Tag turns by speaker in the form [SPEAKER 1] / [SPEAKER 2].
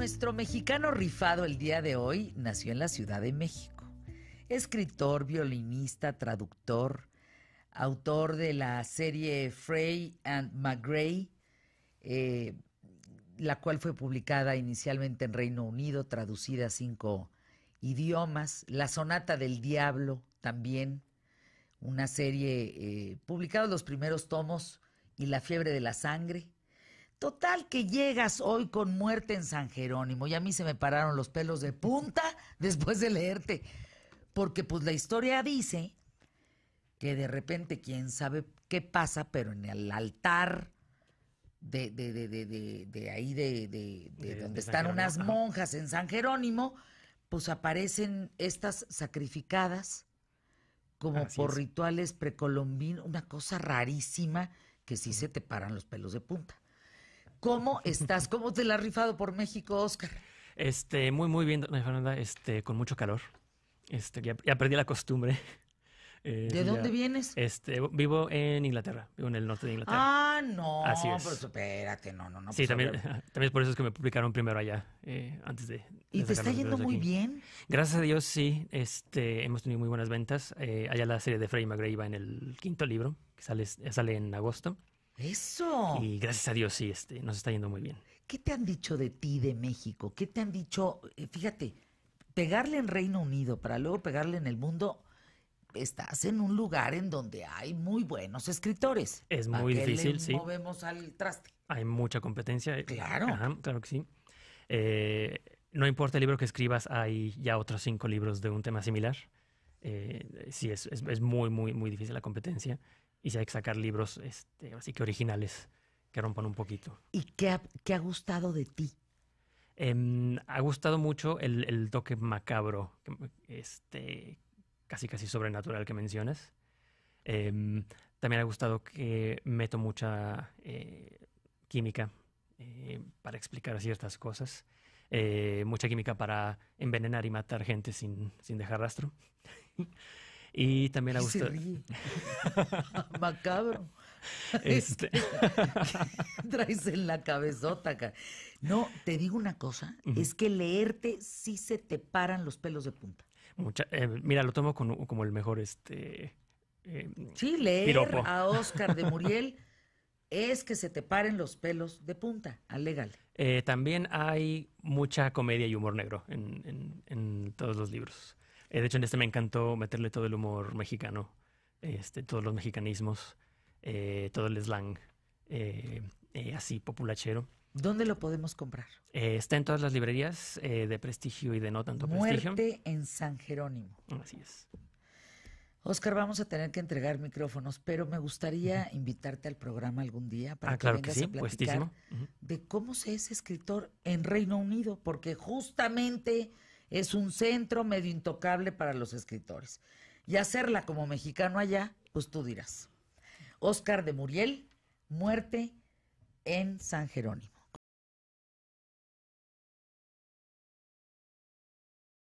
[SPEAKER 1] Nuestro mexicano rifado el día de hoy nació en la Ciudad de México. Escritor, violinista, traductor, autor de la serie Frey and McGray, eh, la cual fue publicada inicialmente en Reino Unido, traducida a cinco idiomas. La Sonata del Diablo también, una serie eh, publicados los primeros tomos y La Fiebre de la Sangre, Total que llegas hoy con muerte en San Jerónimo y a mí se me pararon los pelos de punta después de leerte, porque pues la historia dice que de repente quién sabe qué pasa, pero en el altar de, ahí de, donde están unas monjas en San Jerónimo, pues aparecen estas sacrificadas como por rituales precolombinos, una cosa rarísima
[SPEAKER 2] que sí se te paran los pelos de punta.
[SPEAKER 1] ¿Cómo estás? ¿Cómo te la has rifado por
[SPEAKER 2] México, Oscar? Este, muy, muy bien, Fernanda, este, con mucho calor. Este, ya, ya perdí la costumbre. Eh, ¿De dónde vienes? Este, vivo en Inglaterra, vivo en el norte de Inglaterra.
[SPEAKER 1] Ah, no, Así es. pero espérate, no, no, no. Sí, pues, también, es
[SPEAKER 2] por eso que me publicaron primero allá, eh, antes de... ¿Y te está yendo muy bien? Gracias a Dios, sí. Este, hemos tenido muy buenas ventas. Eh, allá la serie de Freddie McGray va en el quinto libro, que sale, sale en agosto. Eso. Y gracias a Dios, sí, este, nos está yendo muy bien. ¿Qué te han dicho de ti, de
[SPEAKER 1] México? ¿Qué te han dicho? Eh, fíjate, pegarle en Reino Unido para luego pegarle en el mundo, estás en un lugar en donde hay muy buenos escritores. Es muy difícil, le sí. Movemos al traste.
[SPEAKER 2] Hay mucha competencia. Eh, claro. claro que sí. Eh, no importa el libro que escribas, hay ya otros cinco libros de un tema similar. sí, es, es, es, muy, muy, muy difícil la competencia y si hay que sacar libros, este, así que originales, que rompan un poquito. ¿Y qué ha, qué ha gustado de ti? Em, ha gustado mucho el, toque macabro, este, casi casi sobrenatural que mencionas. Em, también ha gustado que meto mucha eh, química eh, para explicar ciertas cosas. Eh, mucha química para envenenar y matar gente sin, sin dejar rastro. Y también a gusto.
[SPEAKER 1] Macabro. Este. traes en la cabezota, No, te digo una
[SPEAKER 2] cosa, es
[SPEAKER 1] que leerte sí se te paran los pelos de punta.
[SPEAKER 2] Eh, mira, lo tomo como el mejor este. Eh, sí, leer a
[SPEAKER 1] Oscar de Muriel es que se te paren los pelos de punta, ah, legal.
[SPEAKER 2] Eh, también hay mucha comedia y humor negro en todos los libros. Eh, de hecho, en este me encantó meterle todo el humor mexicano, este, todos los mexicanismos, eh, todo el slang, eh, así populachero.
[SPEAKER 1] ¿Dónde lo podemos comprar?
[SPEAKER 2] está en todas las librerías de prestigio y de no tanto prestigio.
[SPEAKER 1] Muerte en San Jerónimo. Así es. Oscar, vamos a tener que entregar micrófonos, pero me gustaría invitarte al programa algún día para ah, que vengas a platicar de cómo se es escritor en Reino Unido, porque justamente es un centro medio intocable para los escritores. Y hacerla como mexicano allá, pues tú dirás. Oscar de Muriel, muerte en San Jerónimo.